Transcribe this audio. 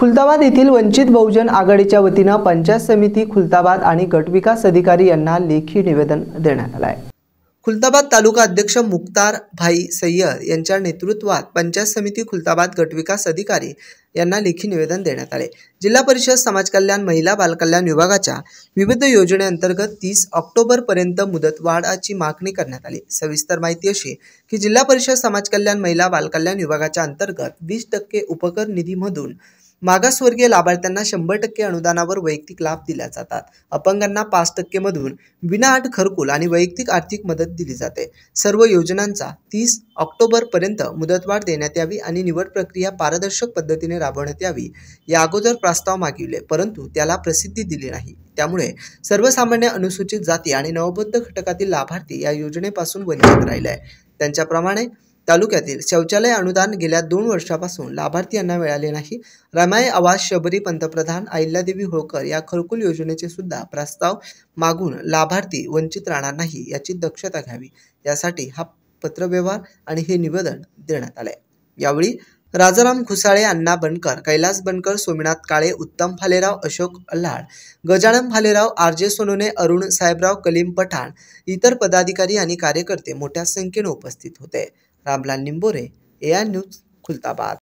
खुलताबाद येथील वंचित बहुजन आघाडीच्या वतीनं पंचायत समिती खुलताबाद आणि गटविकास अधिकारी यांना लेखी निवेदन देण्यात आलं आहे खुलताबाद तालुका अध्यक्ष मुक्तार भाई सय्यद यांच्या नेतृत्वात पंचायत समिती खुलताबाद गटविकास अधिकारी यांना लेखी निवेदन देण्यात आले जिल्हा परिषद समाज कल्याण महिला बालकल्याण विभागाच्या विविध योजनेअंतर्गत तीस ऑक्टोबरपर्यंत मुदतवाढाची मागणी करण्यात आली सविस्तर माहिती अशी की जिल्हा परिषद समाज कल्याण महिला बालकल्याण विभागाच्या अंतर्गत वीस टक्के उपकर निधीमधून मागासवर्गीय लाभार्थ्यांना शंभर टक्के अनुदानावर वैयक्तिक लाभ दिल्या जातात अपंगांना पाच टक्केमधून विनाआट खरकुल आणि वैयक्तिक आर्थिक मदत दिली जाते सर्व योजनांचा तीस ऑक्टोबरपर्यंत मुदतवाढ देण्यात यावी आणि निवड प्रक्रिया पारदर्शक पद्धतीने राबवण्यात यावी या अगोदर प्रस्ताव मागविले परंतु त्याला प्रसिद्धी दिली नाही त्यामुळे सर्वसामान्य अनुसूचित जाती आणि नवबद्ध घटकातील लाभार्थी या योजनेपासून वंचित राहिले आहे त्यांच्याप्रमाणे तालुक्यातील शौचालय अनुदान गेल्या दोन वर्षापासून लाभार्थी यांना मिळाले नाही रमाय आवास शबरी पंतप्रधान अहिल्यादेवी होळकर या खरकुल योजनेचे सुद्धा प्रस्ताव मागून लाभार्थी वंचित राहणार नाही याची दक्षता घ्यावी यासाठी हा पत्रव्यवहार आणि हे निवेदन देण्यात आले यावेळी राजाराम खुसाळे अण्णा बनकर कैलास बनकर सोमनाथ काळे उत्तम फालेराव अशोक अल्हाड गजानन फालेराव आर जे सोनोने अरुण साहेबराव कलीम पठाण इतर पदाधिकारी आणि कार्यकर्ते मोठ्या संख्येने उपस्थित होते Ramlal Nimbore A R news Khultabad